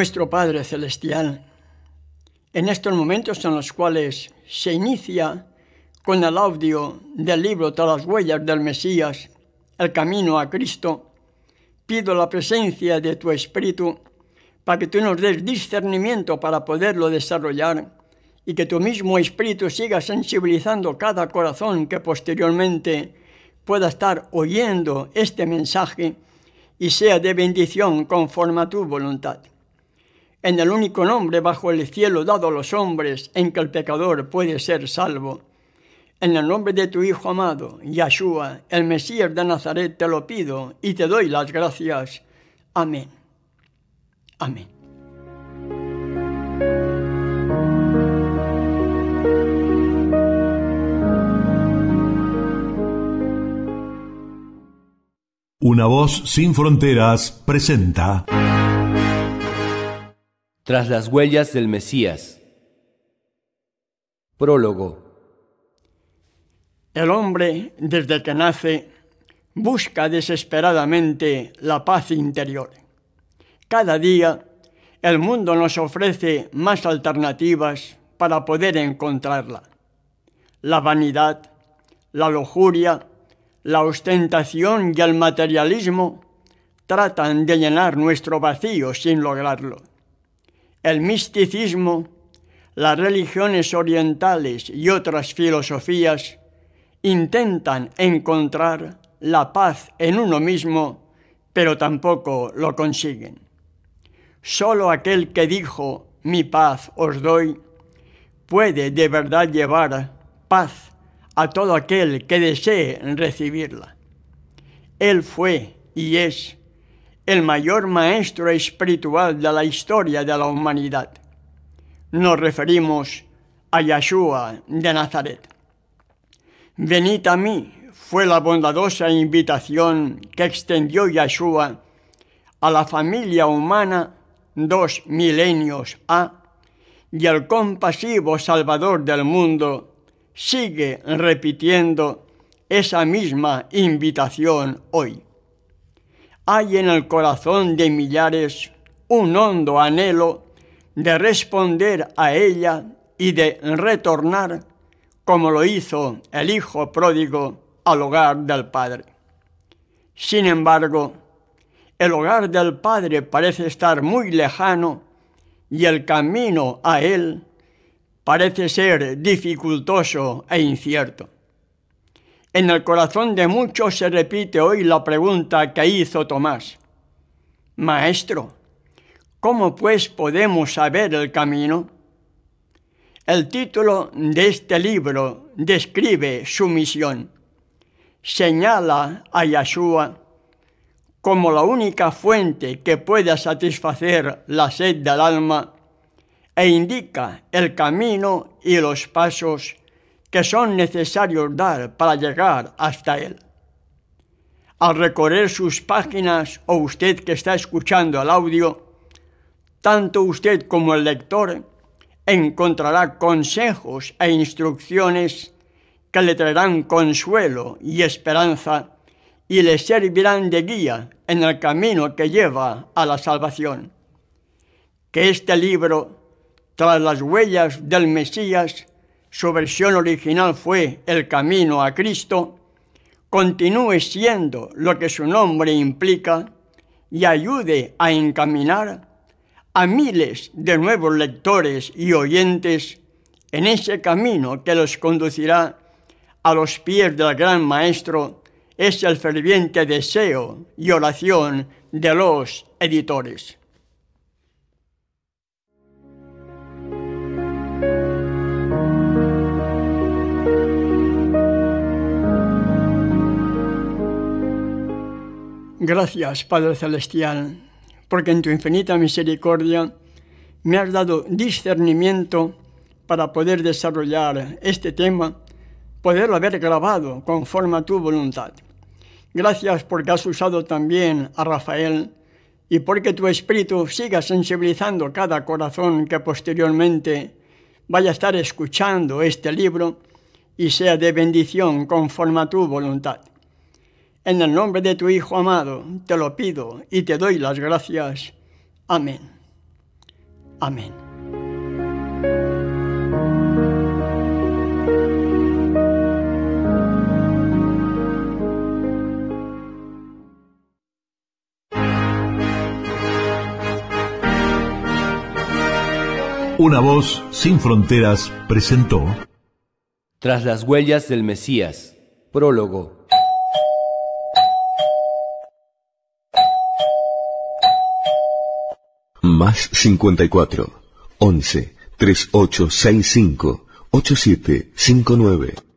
nuestro Padre Celestial, en estos momentos en los cuales se inicia con el audio del libro Tras las huellas del Mesías, el camino a Cristo, pido la presencia de tu Espíritu para que tú nos des discernimiento para poderlo desarrollar y que tu mismo Espíritu siga sensibilizando cada corazón que posteriormente pueda estar oyendo este mensaje y sea de bendición conforme a tu voluntad en el único nombre bajo el cielo dado a los hombres en que el pecador puede ser salvo. En el nombre de tu Hijo amado, Yahshua, el Mesías de Nazaret, te lo pido y te doy las gracias. Amén. Amén. Una voz sin fronteras presenta. Tras las huellas del Mesías. Prólogo. El hombre, desde que nace, busca desesperadamente la paz interior. Cada día, el mundo nos ofrece más alternativas para poder encontrarla. La vanidad, la lujuria, la ostentación y el materialismo tratan de llenar nuestro vacío sin lograrlo el misticismo, las religiones orientales y otras filosofías intentan encontrar la paz en uno mismo, pero tampoco lo consiguen. Solo aquel que dijo, mi paz os doy, puede de verdad llevar paz a todo aquel que desee recibirla. Él fue y es el mayor maestro espiritual de la historia de la humanidad. Nos referimos a Yeshua de Nazaret. Venid a mí fue la bondadosa invitación que extendió Yeshua a la familia humana dos milenios a y el compasivo Salvador del mundo sigue repitiendo esa misma invitación hoy hay en el corazón de millares un hondo anhelo de responder a ella y de retornar como lo hizo el Hijo pródigo al hogar del Padre. Sin embargo, el hogar del Padre parece estar muy lejano y el camino a él parece ser dificultoso e incierto. En el corazón de muchos se repite hoy la pregunta que hizo Tomás. Maestro, ¿cómo pues podemos saber el camino? El título de este libro describe su misión. Señala a Yahshua como la única fuente que pueda satisfacer la sed del alma e indica el camino y los pasos que son necesarios dar para llegar hasta Él. Al recorrer sus páginas o usted que está escuchando el audio, tanto usted como el lector encontrará consejos e instrucciones que le traerán consuelo y esperanza y le servirán de guía en el camino que lleva a la salvación. Que este libro, tras las huellas del Mesías, su versión original fue El Camino a Cristo, continúe siendo lo que su nombre implica y ayude a encaminar a miles de nuevos lectores y oyentes en ese camino que los conducirá a los pies del gran maestro es el ferviente deseo y oración de los editores. Gracias, Padre Celestial, porque en tu infinita misericordia me has dado discernimiento para poder desarrollar este tema, poderlo haber grabado conforme a tu voluntad. Gracias porque has usado también a Rafael y porque tu espíritu siga sensibilizando cada corazón que posteriormente vaya a estar escuchando este libro y sea de bendición conforme a tu voluntad. En el nombre de tu Hijo amado, te lo pido y te doy las gracias. Amén. Amén. Una voz sin fronteras presentó Tras las huellas del Mesías, prólogo Más 54 11 3865 8759